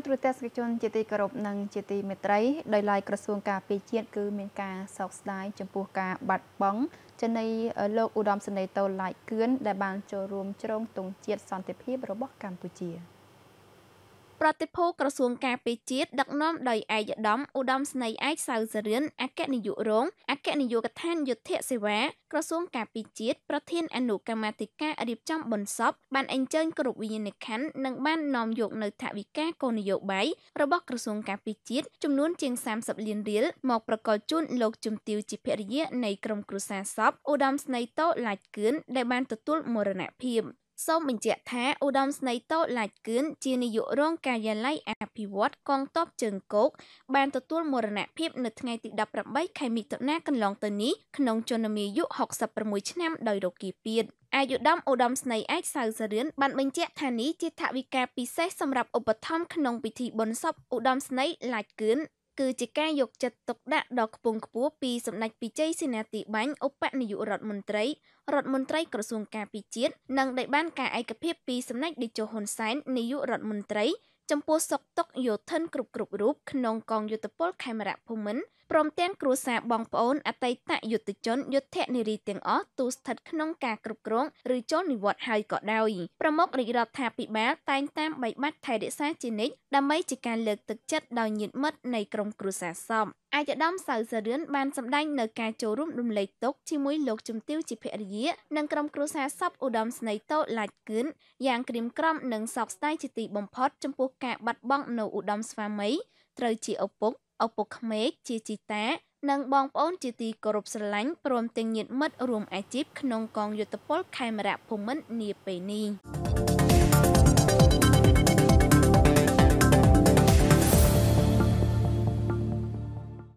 មិត្តទូទាំងជនជាទីគោរពនិងជាទីមេត្រីដោយឡែកក្រសួងការពារជាតិគឺមានការសោកស្ដាយចំពោះការបាត់បង់ចំណីលោកឧត្តមសេនីយ៍តូឡាច់គឿនដែលបានចូលរួមជ្រងទង់ជាតិសន្តិភាពរបស់កម្ពុជា។ប្រតិភូក្រសួងការពារជាតិដឹកនាំដោយឯកឧត្តមឧត្តមស្នេហ៍ឯកសៅសរឿនអគ្គនាយករងអគ្គនាយកដ្ឋានយុទ្ធសេវា ក្រសួងការពារជាតិប្រធានអនុកម្មាធិការរៀបចំបុណ្យសពបានអញ្ជើញគ្រប់វិញ្ញាណក្ខន្ធនិងបាននាំយកនៅថវិកាគោលនយោបាយរបស់ក្រសួងការពារជាតិចំនួនជាង30លានរៀលមកប្រកល់ជូនលោកជំទាវជាភរិយានៃក្រុមគ្រួសារសពឧត្តមស្នេហ៍តូឡាច់គឿនដែលបានទទួលមរណភាពសូមបញ្ជាក់ថាឧត្តមស្នេយ៍តូចឡាចគឿនជានាយករងការិយាល័យអភិវឌ្ឍកងទ័ពជើងគោកបានទទួលមរណភាពនៅថ្ងៃទី18ខែមិថុនាកន្លងទៅនេះក្នុងជន្មាយុ66ឆ្នាំដោយរោគាពាធអាយុដំឧត្តមស្នេយ៍ឯកសៅសរឿនបានបញ្ជាក់ថានេះជាថវិកាពិសេសសម្រាប់ឧបត្ថម្ភក្នុងពិធីបុណ្យសពឧត្តមស្នេយ៍ឡាចគឿនគឺជាការយកចិត្តទុកដាក់ដ៏ខ្ពង់ខ្ពស់ពីសម្ដេចពិជ័យសេនាទីបាញ់ឧបនាយករដ្ឋមន្ត្រីរដ្ឋមន្ត្រីក្រសួងការពារជាតិនិងដែលបានការឯកភាពពីសម្ដេចតេជោហ៊ុនសែននាយករដ្ឋមន្ត្រីចំពោះសុកតុកយោធិនគ្រប់គ្រប់រូបក្នុងកងយុទ្ធពលខេមរៈភូមិន្ទព្រមទាំងគ្រួសារបងប្អូនអតីតយុទ្ធជនយុទ្ធនារីទាំងអស់ទូស្ថិតក្នុងការគ្រប់គ្រងឬចូលនិវត្តន៍ហើយក៏ដោយប្រមុខរាជរដ្ឋាភិបាលតែងតាមបីបាច់ថែរក្សាជានិច្ចដើម្បីជាការលើកទឹកចិត្តដល់ញាតិមិត្តនៃក្រុមគ្រួសារសពអាយដាមសៅសរឿនបានសម្ដែងនៅការចូលរួមរំលែកទុក្ខជាមួយលោកជំទាវជាភរិយានិងក្រុមគ្រួសារសពឧត្តមស្នេហ៍តូឡាច់គឿនយ៉ាងក្រៀមក្រំនិងសោកស្ដាយជាទីបំផុតចំពោះការបាត់បង់ នៅឧត្តមស្វាមីត្រូវជាឪពុកឪពុកក្មេកជាជីតា និងបងប្អូនជាទីគោរពស្រឡាញ់ព្រមទាំងញាតិមិត្តរួម អាជីពក្នុងកងយុទ្ធពលខេមរៈភូមិន្ទនាពេលនេះ